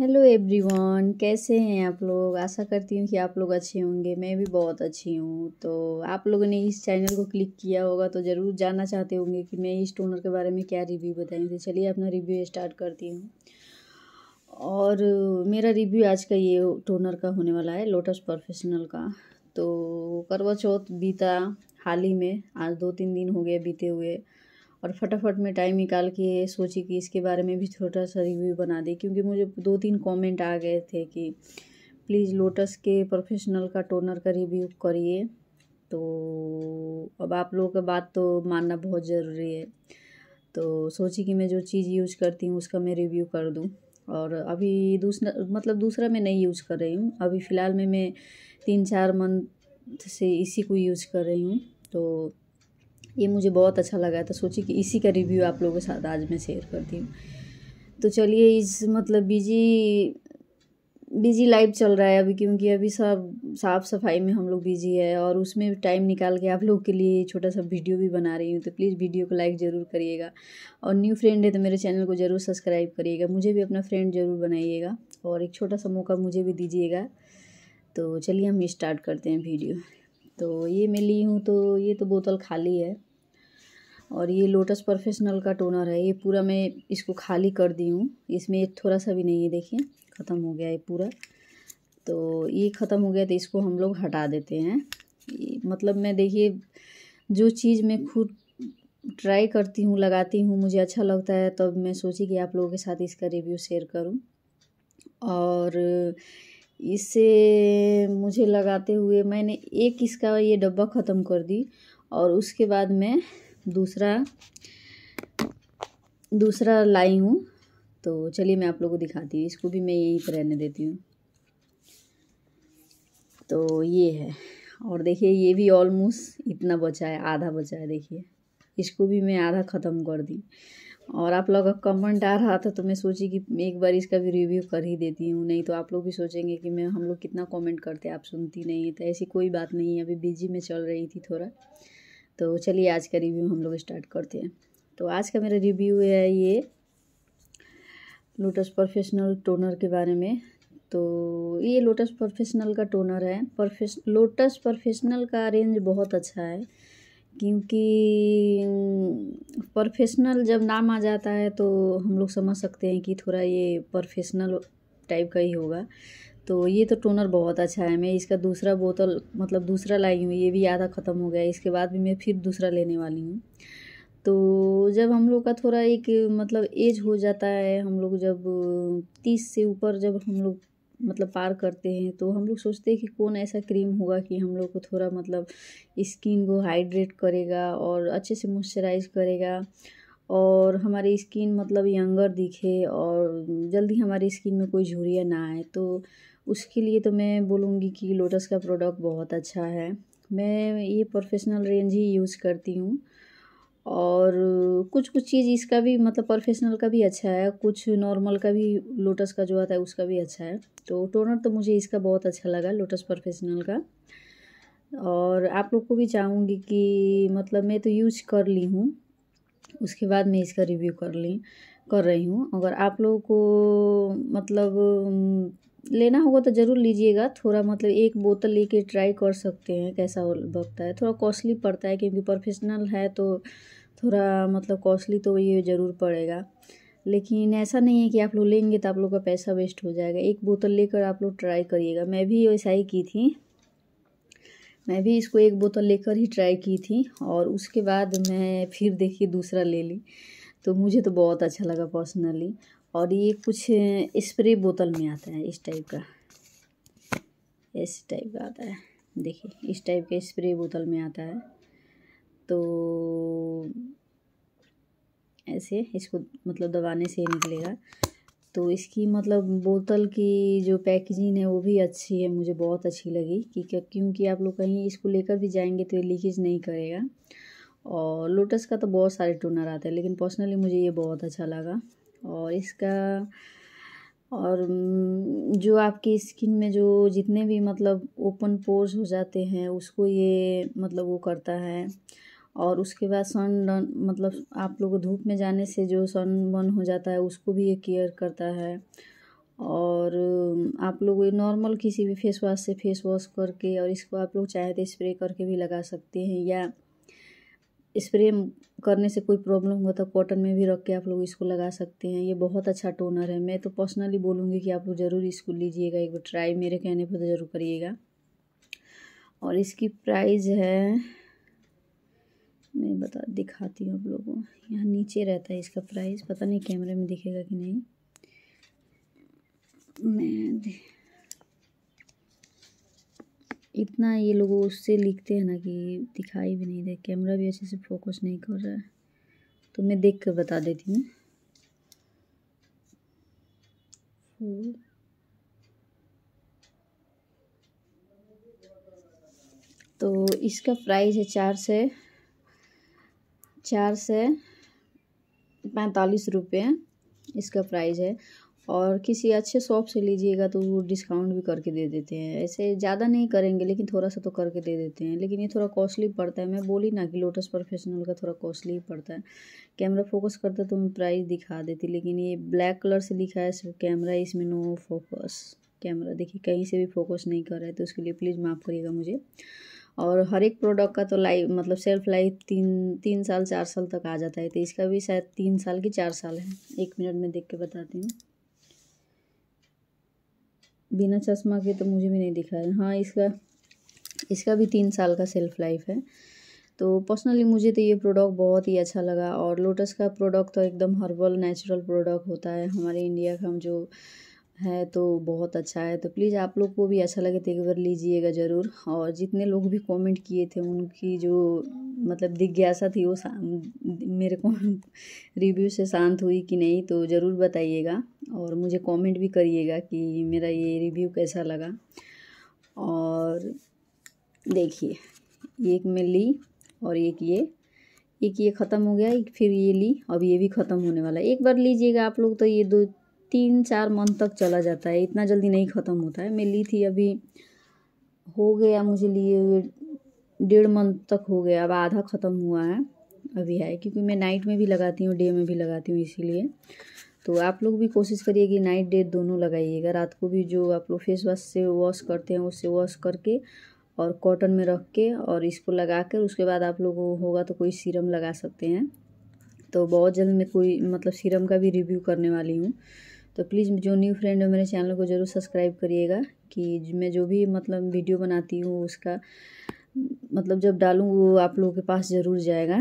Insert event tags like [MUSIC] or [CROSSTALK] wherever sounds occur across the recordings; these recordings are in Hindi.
हेलो एवरीवन कैसे हैं आप लोग आशा करती हूँ कि आप लोग अच्छे होंगे मैं भी बहुत अच्छी हूँ तो आप लोगों ने इस चैनल को क्लिक किया होगा तो ज़रूर जानना चाहते होंगे कि मैं इस टोनर के बारे में क्या रिव्यू बताई तो चलिए अपना रिव्यू स्टार्ट करती हूँ और मेरा रिव्यू आज का ये टोनर का होने वाला है लोटस प्रोफेशनल का तो करवा चौथ बीता हाल ही में आज दो तीन दिन हो गए बीते हुए और फटाफट में टाइम निकाल के सोची कि इसके बारे में भी छोटा सा रिव्यू बना दे क्योंकि मुझे दो तीन कमेंट आ गए थे कि प्लीज़ लोटस के प्रोफेशनल का टोनर का रिव्यू करिए तो अब आप लोगों का बात तो मानना बहुत ज़रूरी है तो सोची कि मैं जो चीज़ यूज करती हूँ उसका मैं रिव्यू कर दूँ और अभी दूसरा मतलब दूसरा मैं नहीं यूज़ कर रही हूँ अभी फ़िलहाल में मैं तीन चार मंथ से इसी को यूज़ कर रही हूँ तो ये मुझे बहुत अच्छा लगा था सोची कि इसी का रिव्यू आप लोगों के साथ आज मैं शेयर करती हूँ तो चलिए इस मतलब बिजी बिजी लाइफ चल रहा है अभी क्योंकि अभी सब साफ़ सफाई में हम लोग बिजी है और उसमें टाइम निकाल के आप लोग के लिए छोटा सा वीडियो भी बना रही हूँ तो प्लीज़ वीडियो को लाइक ज़रूर करिएगा और न्यू फ्रेंड है तो मेरे चैनल को ज़रूर सब्सक्राइब करिएगा मुझे भी अपना फ्रेंड ज़रूर बनाइएगा और एक छोटा सा मौका मुझे भी दीजिएगा तो चलिए हम स्टार्ट करते हैं वीडियो तो ये मैं ली हूँ तो ये तो बोतल खाली है और ये लोटस प्रोफेशनल का टोनर है ये पूरा मैं इसको खाली कर दी हूँ इसमें एक थोड़ा सा भी नहीं है देखिए ख़त्म हो गया ये पूरा तो ये ख़त्म हो गया तो इसको हम लोग हटा देते हैं मतलब मैं देखिए जो चीज़ मैं खुद ट्राई करती हूँ लगाती हूँ मुझे अच्छा लगता है तब तो मैं सोची कि आप लोगों के साथ इसका रिव्यू शेयर करूँ और इसे मुझे लगाते हुए मैंने एक इसका ये डब्बा ख़त्म कर दी और उसके बाद मैं दूसरा दूसरा लाई हूँ तो चलिए मैं आप लोगों को दिखाती हूँ इसको भी मैं यहीं पर रहने देती हूँ तो ये है और देखिए ये भी ऑलमोस्ट इतना बचा है आधा बचा है देखिए इसको भी मैं आधा ख़त्म कर दी और आप लोग का कमेंट आ रहा था तो मैं सोची कि एक बार इसका भी रिव्यू कर ही देती हूँ नहीं तो आप लोग भी सोचेंगे कि मैं हम लोग कितना कमेंट करते आप सुनती नहीं है तो ऐसी कोई बात नहीं है अभी बिजी में चल रही थी थोड़ा तो चलिए आज का रिव्यू हम लोग स्टार्ट करते हैं तो आज का मेरा रिव्यू है ये लोटस प्रोफेशनल टोनर के बारे में तो ये लोटस प्रोफेशनल का टोनर है परफेश लोटस प्रोफेशनल का रेंज बहुत अच्छा है क्योंकि प्रोफेशनल जब नाम आ जाता है तो हम लोग समझ सकते हैं कि थोड़ा ये प्रोफेशनल टाइप का ही होगा तो ये तो टोनर बहुत अच्छा है मैं इसका दूसरा बोतल मतलब दूसरा लाई हूँ ये भी आधा ख़त्म हो गया इसके बाद भी मैं फिर दूसरा लेने वाली हूँ तो जब हम लोग का थोड़ा एक मतलब एज हो जाता है हम लोग जब तीस से ऊपर जब हम लोग मतलब पार करते हैं तो हम लोग सोचते हैं कि कौन ऐसा क्रीम होगा कि हम लोग को थोड़ा मतलब स्किन को हाइड्रेट करेगा और अच्छे से मॉइस्चराइज करेगा और हमारी स्किन मतलब यंगर दिखे और जल्दी हमारी स्किन में कोई झुरिया ना आए तो उसके लिए तो मैं बोलूँगी कि लोटस का प्रोडक्ट बहुत अच्छा है मैं ये प्रोफेशनल रेंज ही यूज़ करती हूँ और कुछ कुछ चीज़ इसका भी मतलब प्रोफेशनल का भी अच्छा है कुछ नॉर्मल का भी लोटस का जो आता है उसका भी अच्छा है तो टोनर तो मुझे इसका बहुत अच्छा लगा लोटस प्रोफेशनल का और आप लोग को भी चाहूँगी कि मतलब मैं तो यूज कर ली हूँ उसके बाद मैं इसका रिव्यू कर ली कर रही हूँ अगर आप लोगों को मतलब लेना होगा तो ज़रूर लीजिएगा थोड़ा मतलब एक बोतल लेके ट्राई कर सकते हैं कैसा बकता है थोड़ा कॉस्टली पड़ता है क्योंकि प्रोफेशनल है तो थोड़ा मतलब कॉस्टली तो ये ज़रूर पड़ेगा लेकिन ऐसा नहीं है कि आप लोग लेंगे तो आप लोग का पैसा वेस्ट हो जाएगा एक बोतल लेकर आप लोग ट्राई करिएगा मैं भी वैसा ही की थी मैं भी इसको एक बोतल लेकर ही ट्राई की थी और उसके बाद मैं फिर देखिए दूसरा ले ली तो मुझे तो बहुत अच्छा लगा पर्सनली और ये कुछ स्प्रे बोतल में आता है इस टाइप का इस टाइप का आता है देखिए इस टाइप के स्प्रे बोतल में आता है तो ऐसे इसको मतलब दबाने से निकलेगा तो इसकी मतलब बोतल की जो पैकेजिंग है वो भी अच्छी है मुझे बहुत अच्छी लगी कि क्योंकि आप लोग कहीं इसको लेकर भी जाएंगे तो ये लीकेज नहीं करेगा और लोटस का तो बहुत सारे टोनर आते हैं लेकिन पर्सनली मुझे ये बहुत अच्छा लगा और इसका और जो आपकी स्किन में जो जितने भी मतलब ओपन पोर्स हो जाते हैं उसको ये मतलब वो करता है और उसके बाद सन मतलब आप लोग धूप में जाने से जो सन बन हो जाता है उसको भी ये केयर करता है और आप लोग नॉर्मल किसी भी फेस वॉश से फेस वॉश करके और इसको आप लोग चाहे तो स्प्रे करके भी लगा सकते हैं या स्प्रे करने से कोई प्रॉब्लम हो तो कॉटन में भी रख के आप लोग इसको लगा सकते हैं ये बहुत अच्छा टोनर है मैं तो पर्सनली बोलूँगी कि आप लोग ज़रूर इसको लीजिएगा एक बार ट्राई मेरे कहने पर तो ज़रूर करिएगा और इसकी प्राइस है मैं बता दिखाती हूँ आप लोगों को यहाँ नीचे रहता है इसका प्राइस पता नहीं कैमरे में दिखेगा कि नहीं मैं इतना ये लोग उससे लिखते हैं ना कि दिखाई भी नहीं दे कैमरा भी अच्छे से फोकस नहीं कर रहा है तो मैं देख कर बता देती हूँ तो इसका प्राइस है चार से चार से पैंतालीस रुपये इसका प्राइस है और किसी अच्छे शॉप से लीजिएगा तो वो डिस्काउंट भी करके दे देते हैं ऐसे ज़्यादा नहीं करेंगे लेकिन थोड़ा सा तो करके दे देते हैं लेकिन ये थोड़ा कॉस्टली पड़ता है मैं बोली ना कि लोटस प्रोफेशनल का थोड़ा कॉस्टली पड़ता है कैमरा फोकस करता तो मैं प्राइस दिखा देती लेकिन ये ब्लैक कलर से लिखा है सिर्फ कैमरा इसमें नो फोकस कैमरा देखिए कहीं से भी फोकस नहीं कर रहा है तो उसके लिए प्लीज़ माफ़ करिएगा मुझे और हर एक प्रोडक्ट का तो लाइफ मतलब सेल्फ लाइफ तीन तीन साल चार साल तक आ जाता है तो इसका भी शायद तीन साल की चार साल है एक मिनट में देख के बताती हूँ बिना चश्मा के तो मुझे भी नहीं दिख रहा है हाँ इसका इसका भी तीन साल का सेल्फ लाइफ है तो पर्सनली मुझे तो ये प्रोडक्ट बहुत ही अच्छा लगा और लोटस का प्रोडक्ट तो एकदम हर्बल नेचुरल प्रोडक्ट होता है हमारे इंडिया का हम जो है तो बहुत अच्छा है तो प्लीज़ आप लोग को भी अच्छा लगे तो एक बार लीजिएगा ज़रूर और जितने लोग भी कमेंट किए थे उनकी जो मतलब जिज्ञासा थी वो मेरे को रिव्यू [LAUGHS] से शांत हुई कि नहीं तो ज़रूर बताइएगा और मुझे कमेंट भी करिएगा कि मेरा ये रिव्यू कैसा लगा और देखिए एक मैं ली और एक ये एक ये ख़त्म हो गया एक फिर ये ली अब ये भी ख़त्म होने वाला है एक बार लीजिएगा आप लोग तो ये दो तीन चार मंथ तक चला जाता है इतना जल्दी नहीं ख़त्म होता है मैं ली थी अभी हो गया मुझे लिए हुए डेढ़ मंथ तक हो गया अब आधा ख़त्म हुआ है अभी है क्योंकि मैं नाइट में भी लगाती हूँ डे में भी लगाती हूँ इसीलिए तो आप लोग भी कोशिश करिए कि नाइट डे दोनों लगाइएगा रात को भी जो आप लोग फेस वॉश से वॉश करते हैं उससे वॉश करके और कॉटन में रख के और इसको लगा कर उसके बाद आप लोग होगा तो कोई सीरम लगा सकते हैं तो बहुत जल्द मैं कोई मतलब सीरम का भी रिव्यू करने वाली हूँ तो प्लीज़ जो न्यू फ्रेंड है मेरे चैनल को ज़रूर सब्सक्राइब करिएगा कि मैं जो भी मतलब वीडियो बनाती हूँ उसका मतलब जब डालूँ वो आप लोगों के पास ज़रूर जाएगा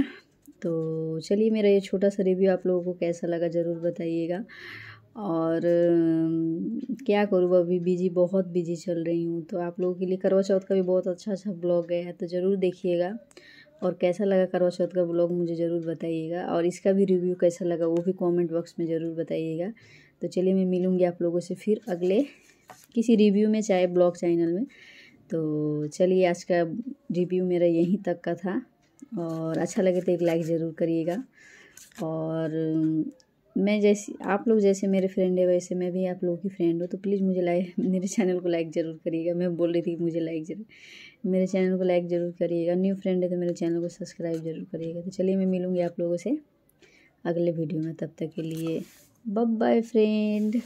तो चलिए मेरा ये छोटा सा रिव्यू आप लोगों को कैसा लगा ज़रूर बताइएगा और क्या करूँ अभी बिजी बहुत बिजी चल रही हूँ तो आप लोगों के लिए करवा चौथ का भी बहुत अच्छा अच्छा ब्लॉग गया है तो ज़रूर देखिएगा और कैसा लगा करवा चौथ का ब्लॉग मुझे ज़रूर बताइएगा और इसका भी रिव्यू कैसा लगा वो भी कमेंट बॉक्स में ज़रूर बताइएगा तो चलिए मैं मिलूँगी आप लोगों से फिर अगले किसी रिव्यू में चाहे ब्लॉग चैनल में तो चलिए आज का रिव्यू मेरा यहीं तक का था और अच्छा लगे तो एक लाइक ज़रूर करिएगा और मैं जैसे आप लोग जैसे मेरे फ्रेंड है वैसे मैं भी आप लोगों की फ्रेंड हूँ तो प्लीज़ मुझे लाइक मेरे चैनल को लाइक ज़रूर करिएगा मैं बोल रही थी मुझे लाइक जरूर मेरे चैनल को लाइक ज़रूर करिएगा न्यू फ्रेंड है तो मेरे चैनल को सब्सक्राइब ज़रूर करिएगा तो चलिए मैं मिलूँगी आप लोगों से अगले वीडियो में तब तक के लिए bye bye friend